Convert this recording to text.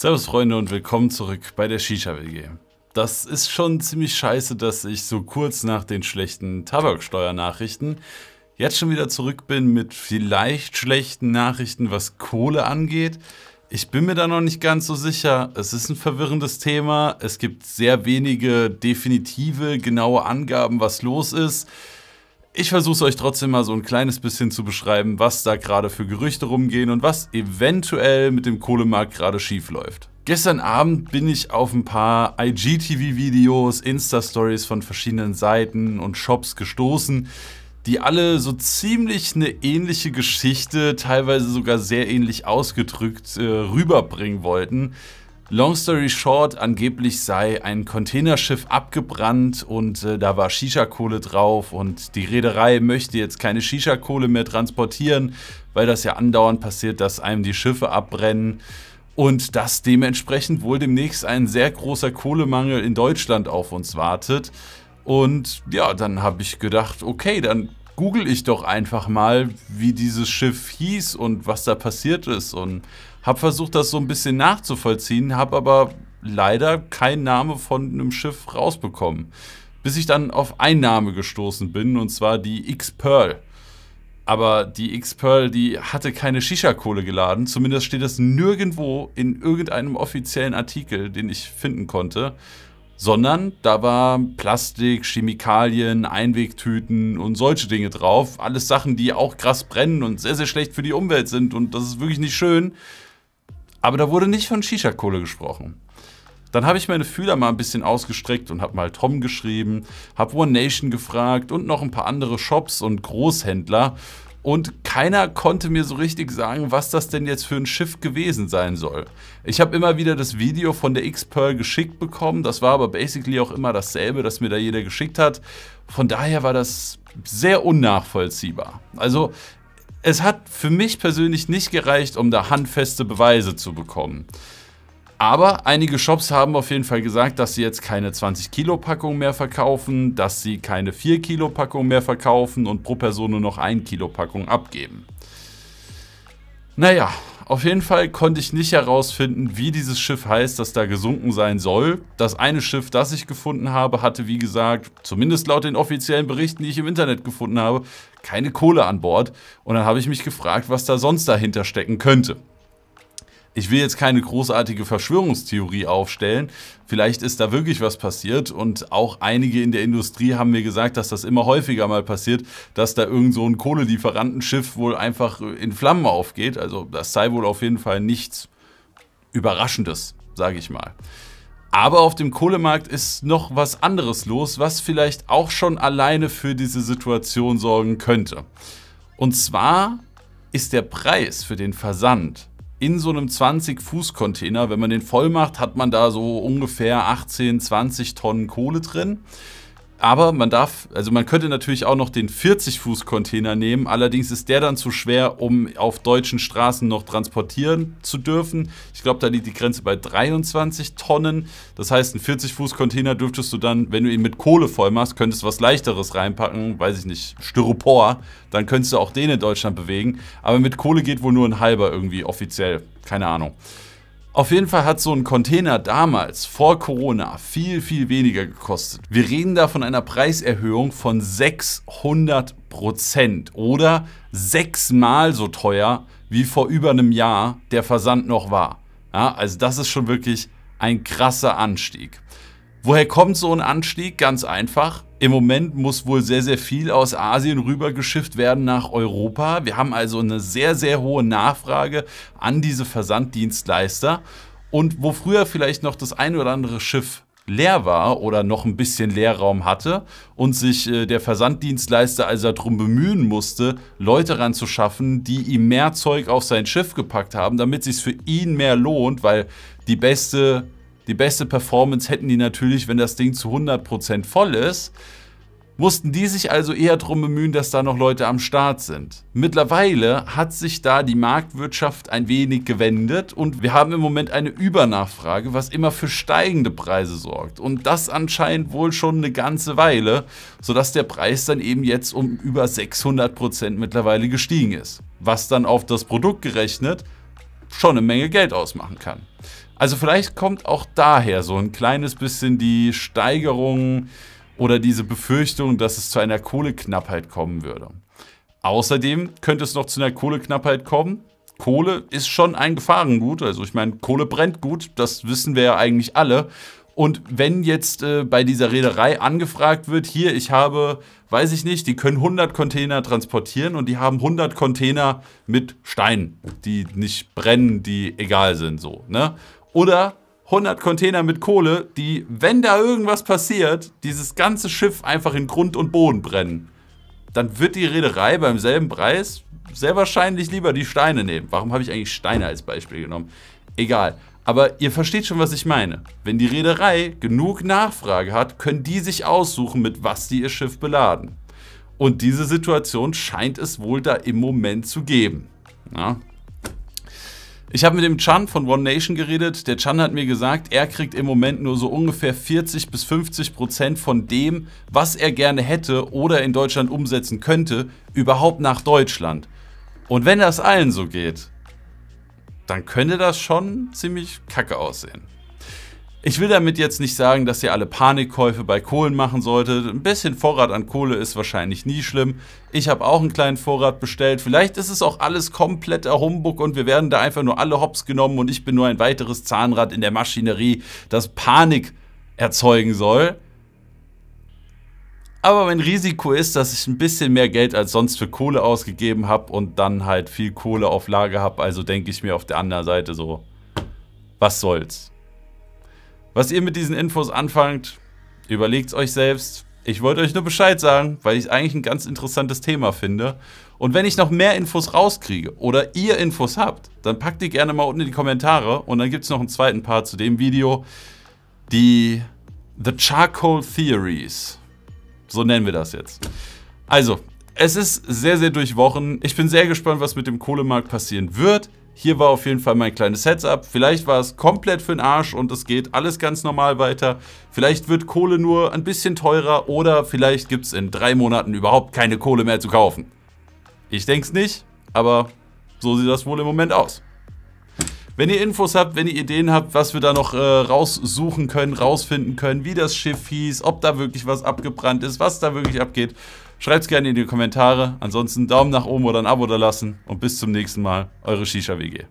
Servus Freunde und willkommen zurück bei der Shisha WG. Das ist schon ziemlich scheiße, dass ich so kurz nach den schlechten Tabaksteuernachrichten jetzt schon wieder zurück bin mit vielleicht schlechten Nachrichten, was Kohle angeht. Ich bin mir da noch nicht ganz so sicher. Es ist ein verwirrendes Thema. Es gibt sehr wenige definitive, genaue Angaben, was los ist. Ich versuche es euch trotzdem mal so ein kleines bisschen zu beschreiben, was da gerade für Gerüchte rumgehen und was eventuell mit dem Kohlemarkt gerade schief läuft. Gestern Abend bin ich auf ein paar IGTV-Videos, Insta-Stories von verschiedenen Seiten und Shops gestoßen, die alle so ziemlich eine ähnliche Geschichte, teilweise sogar sehr ähnlich ausgedrückt, äh, rüberbringen wollten. Long story short, angeblich sei ein Containerschiff abgebrannt und äh, da war Shisha-Kohle drauf und die Reederei möchte jetzt keine Shisha-Kohle mehr transportieren, weil das ja andauernd passiert, dass einem die Schiffe abbrennen und dass dementsprechend wohl demnächst ein sehr großer Kohlemangel in Deutschland auf uns wartet. Und ja, dann habe ich gedacht, okay, dann google ich doch einfach mal, wie dieses Schiff hieß und was da passiert ist und habe versucht, das so ein bisschen nachzuvollziehen, habe aber leider keinen Namen von einem Schiff rausbekommen, bis ich dann auf einen Namen gestoßen bin und zwar die X-Pearl. Aber die X-Pearl, die hatte keine Shisha-Kohle geladen. Zumindest steht das nirgendwo in irgendeinem offiziellen Artikel, den ich finden konnte sondern da war Plastik, Chemikalien, Einwegtüten und solche Dinge drauf. Alles Sachen, die auch krass brennen und sehr, sehr schlecht für die Umwelt sind und das ist wirklich nicht schön. Aber da wurde nicht von Shisha-Kohle gesprochen. Dann habe ich meine Fühler mal ein bisschen ausgestreckt und habe mal Tom geschrieben, habe One Nation gefragt und noch ein paar andere Shops und Großhändler und keiner konnte mir so richtig sagen, was das denn jetzt für ein Schiff gewesen sein soll. Ich habe immer wieder das Video von der X-Pearl geschickt bekommen, das war aber basically auch immer dasselbe, das mir da jeder geschickt hat. Von daher war das sehr unnachvollziehbar. Also es hat für mich persönlich nicht gereicht, um da handfeste Beweise zu bekommen. Aber einige Shops haben auf jeden Fall gesagt, dass sie jetzt keine 20-Kilo-Packung mehr verkaufen, dass sie keine 4-Kilo-Packung mehr verkaufen und pro Person nur noch 1-Kilo-Packung abgeben. Naja, auf jeden Fall konnte ich nicht herausfinden, wie dieses Schiff heißt, das da gesunken sein soll. Das eine Schiff, das ich gefunden habe, hatte, wie gesagt, zumindest laut den offiziellen Berichten, die ich im Internet gefunden habe, keine Kohle an Bord. Und dann habe ich mich gefragt, was da sonst dahinter stecken könnte ich will jetzt keine großartige Verschwörungstheorie aufstellen. Vielleicht ist da wirklich was passiert und auch einige in der Industrie haben mir gesagt, dass das immer häufiger mal passiert, dass da irgend so ein Kohlelieferantenschiff wohl einfach in Flammen aufgeht. Also das sei wohl auf jeden Fall nichts Überraschendes, sage ich mal. Aber auf dem Kohlemarkt ist noch was anderes los, was vielleicht auch schon alleine für diese Situation sorgen könnte. Und zwar ist der Preis für den Versand in so einem 20-Fuß-Container, wenn man den voll macht, hat man da so ungefähr 18, 20 Tonnen Kohle drin. Aber man darf, also man könnte natürlich auch noch den 40-Fuß-Container nehmen, allerdings ist der dann zu schwer, um auf deutschen Straßen noch transportieren zu dürfen. Ich glaube, da liegt die Grenze bei 23 Tonnen. Das heißt, ein 40-Fuß-Container dürftest du dann, wenn du ihn mit Kohle voll machst, könntest was leichteres reinpacken, weiß ich nicht, Styropor, dann könntest du auch den in Deutschland bewegen. Aber mit Kohle geht wohl nur ein halber irgendwie offiziell. Keine Ahnung. Auf jeden Fall hat so ein Container damals vor Corona viel, viel weniger gekostet. Wir reden da von einer Preiserhöhung von 600 Prozent oder sechsmal so teuer wie vor über einem Jahr der Versand noch war. Ja, also das ist schon wirklich ein krasser Anstieg. Woher kommt so ein Anstieg? Ganz einfach. Im Moment muss wohl sehr, sehr viel aus Asien rübergeschifft werden nach Europa. Wir haben also eine sehr, sehr hohe Nachfrage an diese Versanddienstleister. Und wo früher vielleicht noch das ein oder andere Schiff leer war oder noch ein bisschen Leerraum hatte und sich äh, der Versanddienstleister also darum bemühen musste, Leute ranzuschaffen, die ihm mehr Zeug auf sein Schiff gepackt haben, damit es sich für ihn mehr lohnt, weil die beste die beste Performance hätten die natürlich, wenn das Ding zu 100% voll ist. Mussten die sich also eher darum bemühen, dass da noch Leute am Start sind. Mittlerweile hat sich da die Marktwirtschaft ein wenig gewendet und wir haben im Moment eine Übernachfrage, was immer für steigende Preise sorgt. Und das anscheinend wohl schon eine ganze Weile, sodass der Preis dann eben jetzt um über 600% Prozent mittlerweile gestiegen ist. Was dann auf das Produkt gerechnet schon eine Menge Geld ausmachen kann. Also vielleicht kommt auch daher so ein kleines bisschen die Steigerung oder diese Befürchtung, dass es zu einer Kohleknappheit kommen würde. Außerdem könnte es noch zu einer Kohleknappheit kommen. Kohle ist schon ein Gefahrengut. Also ich meine, Kohle brennt gut, das wissen wir ja eigentlich alle. Und wenn jetzt äh, bei dieser Reederei angefragt wird, hier, ich habe, weiß ich nicht, die können 100 Container transportieren und die haben 100 Container mit Steinen, die nicht brennen, die egal sind, so, ne? Oder 100 Container mit Kohle, die, wenn da irgendwas passiert, dieses ganze Schiff einfach in Grund und Boden brennen. Dann wird die Reederei beim selben Preis sehr wahrscheinlich lieber die Steine nehmen. Warum habe ich eigentlich Steine als Beispiel genommen? Egal. Aber ihr versteht schon, was ich meine. Wenn die Reederei genug Nachfrage hat, können die sich aussuchen, mit was sie ihr Schiff beladen. Und diese Situation scheint es wohl da im Moment zu geben. Ja? Ich habe mit dem Chan von One Nation geredet. Der Chan hat mir gesagt, er kriegt im Moment nur so ungefähr 40 bis 50 Prozent von dem, was er gerne hätte oder in Deutschland umsetzen könnte, überhaupt nach Deutschland. Und wenn das allen so geht, dann könnte das schon ziemlich kacke aussehen. Ich will damit jetzt nicht sagen, dass ihr alle Panikkäufe bei Kohlen machen solltet. Ein bisschen Vorrat an Kohle ist wahrscheinlich nie schlimm. Ich habe auch einen kleinen Vorrat bestellt. Vielleicht ist es auch alles kompletter Humbug und wir werden da einfach nur alle hops genommen und ich bin nur ein weiteres Zahnrad in der Maschinerie, das Panik erzeugen soll. Aber mein Risiko ist, dass ich ein bisschen mehr Geld als sonst für Kohle ausgegeben habe und dann halt viel Kohle auf Lager habe. Also denke ich mir auf der anderen Seite so, was soll's. Was ihr mit diesen Infos anfangt, überlegt es euch selbst. Ich wollte euch nur Bescheid sagen, weil ich es eigentlich ein ganz interessantes Thema finde. Und wenn ich noch mehr Infos rauskriege oder ihr Infos habt, dann packt die gerne mal unten in die Kommentare und dann gibt es noch einen zweiten Part zu dem Video. Die The Charcoal Theories. So nennen wir das jetzt. Also, es ist sehr, sehr durchwochen. Ich bin sehr gespannt, was mit dem Kohlemarkt passieren wird. Hier war auf jeden Fall mein kleines Heads-up. Vielleicht war es komplett für den Arsch und es geht alles ganz normal weiter. Vielleicht wird Kohle nur ein bisschen teurer oder vielleicht gibt es in drei Monaten überhaupt keine Kohle mehr zu kaufen. Ich denke es nicht, aber so sieht das wohl im Moment aus. Wenn ihr Infos habt, wenn ihr Ideen habt, was wir da noch äh, raussuchen können, rausfinden können, wie das Schiff hieß, ob da wirklich was abgebrannt ist, was da wirklich abgeht, Schreibt es gerne in die Kommentare. Ansonsten Daumen nach oben oder ein Abo da lassen. Und bis zum nächsten Mal. Eure Shisha WG.